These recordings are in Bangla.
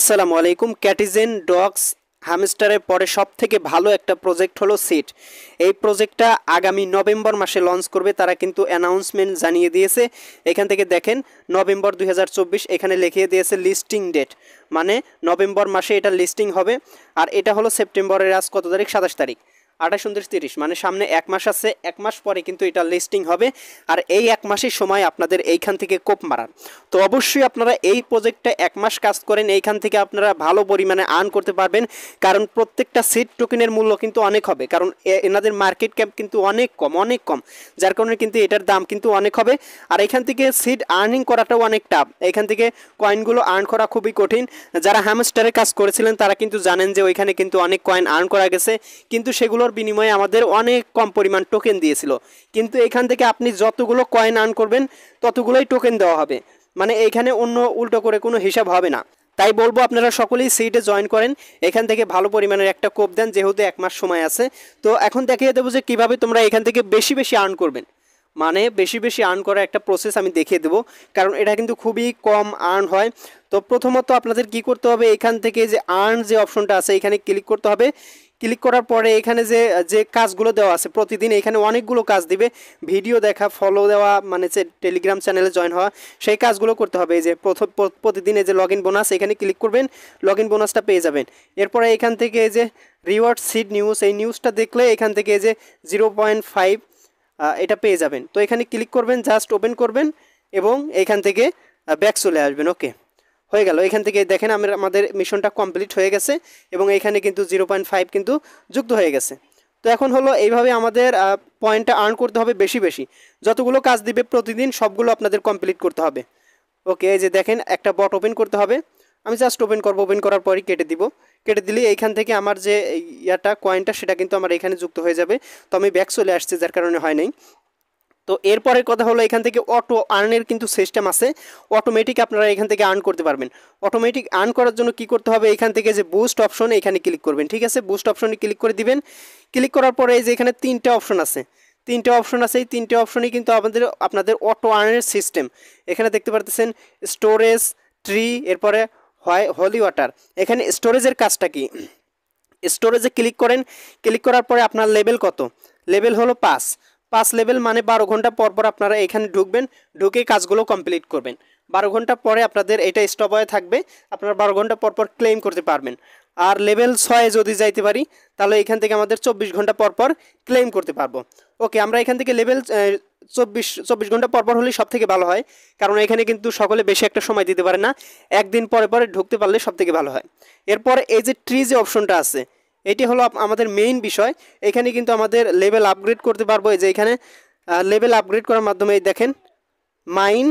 আসসালামু আলাইকুম ক্যাটিজেন ডগস হামস্টারের পরে সব থেকে ভালো একটা প্রজেক্ট হলো সিট এই প্রজেক্টটা আগামী নভেম্বর মাসে লঞ্চ করবে তারা কিন্তু অ্যানাউন্সমেন্ট জানিয়ে দিয়েছে এখান থেকে দেখেন নভেম্বর দুই এখানে লিখিয়ে দিয়েছে লিস্টিং ডেট মানে নভেম্বর মাসে এটা লিস্টিং হবে আর এটা হলো সেপ্টেম্বরের আজ কত তারিখ সাতাশ তারিখ আঠাশ উনত্রিশ তিরিশ মানে সামনে এক মাস আছে এক মাস পরে কিন্তু এটা লিস্টিং হবে আর এই এক মাসের সময় আপনাদের এইখান থেকে কোপ মারার তো অবশ্যই আপনারা এই প্রজেক্টটা এক মাস কাজ করেন এইখান থেকে আপনারা ভালো পরিমাণে আর্ন করতে পারবেন কারণ প্রত্যেকটা সিট টোকেনের মূল্য কিন্তু অনেক হবে কারণ এনাদের মার্কেট ক্যাপ কিন্তু অনেক কম অনেক কম যার কারণে কিন্তু এটার দাম কিন্তু অনেক হবে আর এখান থেকে সিট আর্নিং করাটাও অনেক টাফ এখান থেকে কয়েনগুলো আর্ন করা খুবই কঠিন যারা হ্যামস্টারে কাজ করেছিলেন তারা কিন্তু জানেন যে ওইখানে কিন্তু অনেক কয়েন আর্ন করা গেছে কিন্তু সেগুলোর বিনিময়ে আমাদের অনেক কম পরিমাণ টোকেন দিয়েছিল কিন্তু এখান থেকে আপনি যতগুলো কয়েন আর্ন করবেন ততগুলোই টোকেন দেওয়া হবে মানে এখানে অন্য উল্টো করে কোনো হিসাব হবে না তাই বলবো আপনারা সকলেই সিটে জয়েন করেন এখান থেকে ভালো পরিমাণের একটা কোপ দেন যেহেতু এক মাস সময় আছে তো এখন দেখিয়ে দেবো যে কীভাবে তোমরা এখান থেকে বেশি বেশি আর্ন করবেন মানে বেশি বেশি আর্ন করার একটা প্রসেস আমি দেখিয়ে দেবো কারণ এটা কিন্তু খুবই কম আর্ন হয় তো প্রথমত আপনাদের কি করতে হবে এখান থেকে যে আর্ন যে অপশনটা আছে এখানে ক্লিক করতে হবে ক্লিক করার পরে এখানে যে যে কাজগুলো দেওয়া আছে প্রতিদিন এখানে অনেকগুলো কাজ দিবে ভিডিও দেখা ফলো দেওয়া মানে যে টেলিগ্রাম চ্যানেলে জয়েন হওয়া সেই কাজগুলো করতে হবে এই যে প্রথম প্রতিদিন এই যে লগ ইন বোনাস এখানে ক্লিক করবেন লগ ইন বোনাসটা পেয়ে যাবেন এরপরে এখান থেকে এই যে রিওয়ার্ড সিড নিউজ এই নিউজটা দেখলে এখান থেকে এই যে জিরো পয়েন্ট ফাইভ এটা পেয়ে যাবেন তো এখানে ক্লিক করবেন জাস্ট ওপেন করবেন এবং এখান থেকে ব্যাক চলে আসবেন ওকে হয়ে গেল এখান থেকে দেখেন আমরা আমাদের মিশনটা কমপ্লিট হয়ে গেছে এবং এখানে কিন্তু জিরো পয়েন্ট ফাইভ কিন্তু যুক্ত হয়ে গেছে তো এখন হলো এইভাবে আমাদের পয়েন্টটা আর্ন করতে হবে বেশি বেশি যতগুলো কাজ দিবে প্রতিদিন সবগুলো আপনাদের কমপ্লিট করতে হবে ওকে এই যে দেখেন একটা বট ওপেন করতে হবে আমি জাস্ট ওপেন করবো ওপেন করার পরই কেটে দিব কেটে দিলে এইখান থেকে আমার যে ইয়াটা কয়েনটা সেটা কিন্তু আমার এখানে যুক্ত হয়ে যাবে তো আমি ব্যাক চলে আসছি যার কারণে হয় নাই তো এরপরের কথা হলো এখান থেকে অটো আর্নের কিন্তু সিস্টেম আছে অটোমেটিক আপনারা এখান থেকে আর্ন করতে পারবেন অটোমেটিক আর্ন করার জন্য কি করতে হবে এখান থেকে যে বুস্ট অপশন এখানে ক্লিক করবেন ঠিক আছে বুস্ট অপশনে ক্লিক করে দিবেন ক্লিক করার পরে এই যে এখানে তিনটা অপশন আছে তিনটে অপশন আছে এই তিনটে অপশনই কিন্তু আমাদের আপনাদের অটো আর্নের সিস্টেম এখানে দেখতে পারতেছেন স্টোরেজ ট্রি এরপরে হয় হলি ওয়াটার এখানে স্টোরেজের কাজটা কি স্টোরেজে ক্লিক করেন ক্লিক করার পরে আপনার লেভেল কত লেভেল হলো পাঁচ পাঁচ লেভেল মানে বারো ঘন্টা পর পর আপনারা এখানে ঢুকবেন ঢুকে কাজগুলো কমপ্লিট করবেন বারো ঘন্টা পরে আপনাদের এটা স্টপ হয়ে থাকবে আপনারা বারো ঘন্টা পর পর ক্লেম করতে পারবেন আর লেভেল ছয়ে যদি যাইতে পারি তাহলে এখান থেকে আমাদের চব্বিশ ঘন্টা পরপর ক্লেম করতে পারবো ওকে আমরা এখান থেকে লেভেল চব্বিশ চব্বিশ ঘন্টা পরপর হলে সব থেকে ভালো হয় কারণ এখানে কিন্তু সকলে বেশি একটা সময় দিতে পারে না একদিন পরে পরে ঢুকতে পারলে সব থেকে ভালো হয় এরপর এই যে ট্রি যে অপশনটা আছে এটি হলো আমাদের মেইন বিষয় এখানে কিন্তু আমাদের লেভেল আপগ্রেড করতে পারবো এই যে এখানে লেভেল আপগ্রেড করার মাধ্যমে দেখেন মাইন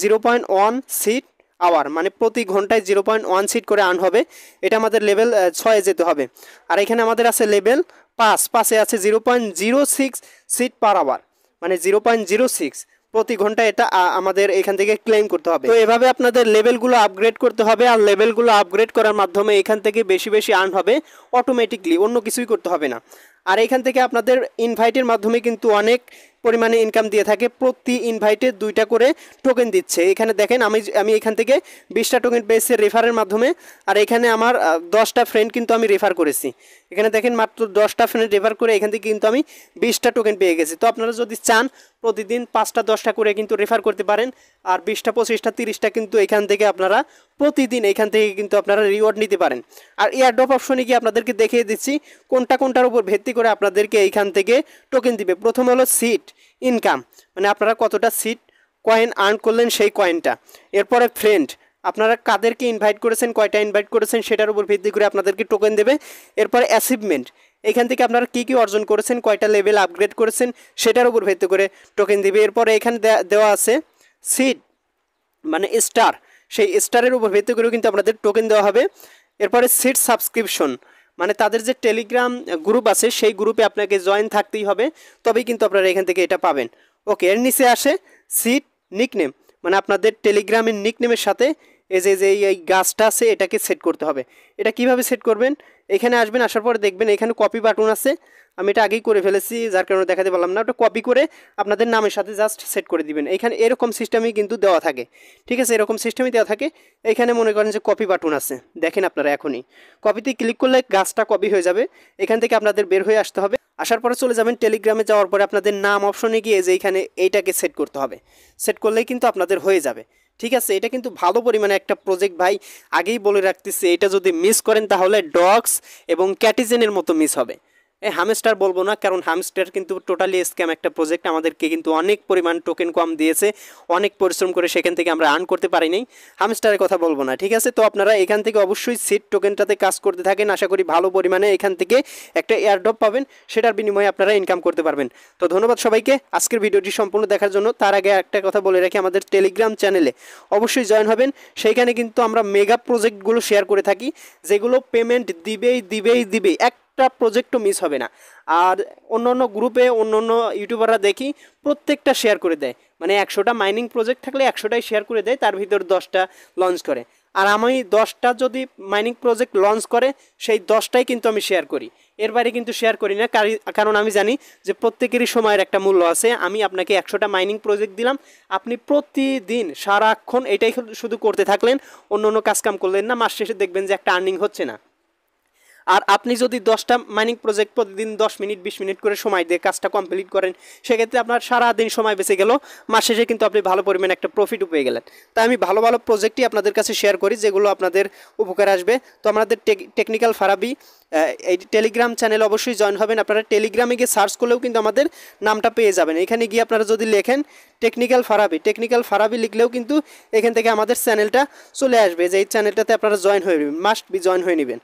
জিরো পয়েন্ট ওয়ান সিট আওয়ার মানে প্রতি ঘন্টায় জিরো পয়েন্ট ওয়ান সিট করে আর্ন হবে এটা আমাদের লেভেল ছয়ে যেতে হবে আর এখানে আমাদের আছে লেভেল পাঁচ পাশে আছে জিরো পয়েন্ট জিরো সিক্স সিট পার আওয়ার মানে জিরো পয়েন্ট জিরো সিক্স প্রতি ঘন্টা এটা আমাদের এখান থেকে ক্লেম করতে হবে তো এভাবে আপনাদের লেভেলগুলো আপগ্রেড করতে হবে আর লেভেলগুলো আপগ্রেড করার মাধ্যমে এখান থেকে বেশি বেশি আর্ন হবে অটোমেটিকলি অন্য কিছুই করতে হবে না আর এখান থেকে আপনাদের ইনভাইটের মাধ্যমে কিন্তু অনেক পরিমাণে ইনকাম দিয়ে থাকে প্রতি ইনভাইটে দুইটা করে টোকেন দিচ্ছে এখানে দেখেন আমি আমি এখান থেকে বিশটা টোকেন পেয়েছি রেফারের মাধ্যমে আর এখানে আমার দশটা ফ্রেন্ড কিন্তু আমি রেফার করেছি এখানে দেখেন মাত্র দশটা ফ্রেন্ড রেফার করে এখান থেকে কিন্তু আমি বিশটা টোকেন পেয়ে গেছি তো আপনারা যদি চান প্রতিদিন পাঁচটা দশটা করে কিন্তু রেফার করতে পারেন আর বিশটা পঁচিশটা তিরিশটা কিন্তু এখান থেকে আপনারা প্রতিদিন এখান থেকে কিন্তু আপনারা রিওয়ার্ড নিতে পারেন আর এয়ারড্রপ অপশনে গিয়ে আপনাদেরকে দেখিয়ে দিচ্ছি কোনটা কোনটার উপর ভিত্তি করে আপনাদেরকে এইখান থেকে টোকেন দিবে প্রথম হলো সিট ইনকাম মানে আপনারা কতটা সিট কয়েন আর্ন করলেন সেই কয়েনটা এরপরে ফ্রেন্ড আপনারা কাদেরকে ইনভাইট করেছেন কয়টা ইনভাইট করেছেন সেটার উপর ভিত্তি করে আপনাদেরকে টোকেন দেবে এরপর অ্যাচিভমেন্ট এখান থেকে আপনারা কী কী অর্জন করেছেন কয়টা লেভেল আপগ্রেড করেছেন সেটার উপর ভিত্তি করে টোকেন দেবে এরপরে এখানে দেওয়া আছে সিট মানে স্টার সেই স্টারের উপর ভিত্তি করেও কিন্তু আপনাদের টোকেন দেওয়া হবে এরপরে সিট সাবস্ক্রিপশন মানে তাদের যে টেলিগ্রাম গ্রুপ আছে সেই গ্রুপে আপনাকে জয়েন থাকতেই হবে তবেই কিন্তু আপনারা এখান থেকে এটা পাবেন ওকে এর নিচে আসে সিট নিকনেম মানে আপনাদের টেলিগ্রামের নিকনেমের সাথে এই যে যে এই গাছটা আছে এটাকে সেট করতে হবে এটা কিভাবে সেট করবেন এখানে আসবেন আসার পরে দেখবেন এখানে কপি বাটন আছে আমি এটা আগেই করে ফেলেছি যার কারণে দেখাতে পারলাম না ওটা কপি করে আপনাদের নামের সাথে জাস্ট সেট করে দিবেন এখানে এরকম সিস্টেমই কিন্তু দেওয়া থাকে ঠিক আছে এরকম সিস্টেমই দেওয়া থাকে এখানে মনে করেন যে কপি বাটন আছে দেখেন আপনারা এখনই কপিতে ক্লিক করলে গাছটা কপি হয়ে যাবে এখান থেকে আপনাদের বের হয়ে আসতে হবে আসার পরে চলে যাবেন টেলিগ্রামে যাওয়ার পরে আপনাদের নাম অপশনে গিয়ে যে এখানে এইটাকে সেট করতে হবে সেট করলেই কিন্তু আপনাদের হয়ে যাবে ঠিক আছে এটা কিন্তু ভালো পরিমাণে একটা প্রজেক্ট ভাই আগেই বলে রাখতেছি এটা যদি মিস করেন তাহলে ডগস এবং ক্যাটিজেনের মতো মিস হবে এই হামস্টার বলবো না কারণ হামস্টার কিন্তু টোটালি স্ক্যাম একটা প্রজেক্ট আমাদেরকে কিন্তু অনেক পরিমাণ টোকেন কম দিয়েছে অনেক পরিশ্রম করে সেখান থেকে আমরা আর্ন করতে পারিনি হামস্টারের কথা বলবো না ঠিক আছে তো আপনারা এখান থেকে অবশ্যই সিট টোকেনটাতে কাজ করতে থাকেন আশা করি ভালো পরিমাণে এখান থেকে একটা এয়ারড্রপ পাবেন সেটার বিনিময়ে আপনারা ইনকাম করতে পারবেন তো ধন্যবাদ সবাইকে আজকের ভিডিওটি সম্পূর্ণ দেখার জন্য তার আগে একটা কথা বলে রাখি আমাদের টেলিগ্রাম চ্যানেলে অবশ্যই জয়েন হবেন সেইখানে কিন্তু আমরা মেগা প্রজেক্টগুলো শেয়ার করে থাকি যেগুলো পেমেন্ট দিবেই দিবেই দিবেই এক একটা প্রজেক্টও মিস হবে না আর অন্য অন্য গ্রুপে অন্য অন্য ইউটিউবাররা দেখি প্রত্যেকটা শেয়ার করে দেয় মানে একশোটা মাইনিং প্রজেক্ট থাকলে একশোটাই শেয়ার করে দেয় তার ভিতর দশটা লঞ্চ করে আর আমি দশটা যদি মাইনিং প্রজেক্ট লঞ্চ করে সেই দশটাই কিন্তু আমি শেয়ার করি এর বাইরে কিন্তু শেয়ার করি না কারণ আমি জানি যে প্রত্যেকেরই সময়ের একটা মূল্য আছে আমি আপনাকে একশোটা মাইনিং প্রজেক্ট দিলাম আপনি প্রতিদিন সারাক্ষণ এটাই শুধু করতে থাকলেন অন্য অন্য কাজকাম করলেন না মাস শেষে দেখবেন যে একটা আর্নিং হচ্ছে না আর আপনি যদি দশটা মাইনিং প্রজেক্ট প্রতিদিন দশ মিনিট বিশ মিনিট করে সময় দিয়ে কাজটা কমপ্লিট করেন সেক্ষেত্রে আপনার সারা দিন সময় বেঁচে গেল মাস শেষে কিন্তু আপনি ভালো পরিমাণে একটা প্রফিটও পেয়ে গেলেন তাই আমি ভালো ভালো প্রজেক্টই আপনাদের কাছে শেয়ার করি যেগুলো আপনাদের উপকার আসবে তো আমাদের টেকনিক্যাল ফারাবি এই টেলিগ্রাম চ্যানেল অবশ্যই জয়েন হবেন আপনারা টেলিগ্রামে গিয়ে সার্চ করলেও কিন্তু আমাদের নামটা পেয়ে যাবেন এখানে গিয়ে আপনারা যদি লেখেন টেকনিক্যাল ফারাবি টেকনিক্যাল ফারাবি লিখলেও কিন্তু এখান থেকে আমাদের চ্যানেলটা চলে আসবে যে এই চ্যানেলটাতে আপনারা জয়েন হয়ে নেবেন মাস্ট বি জয়েন হয়ে নেবেন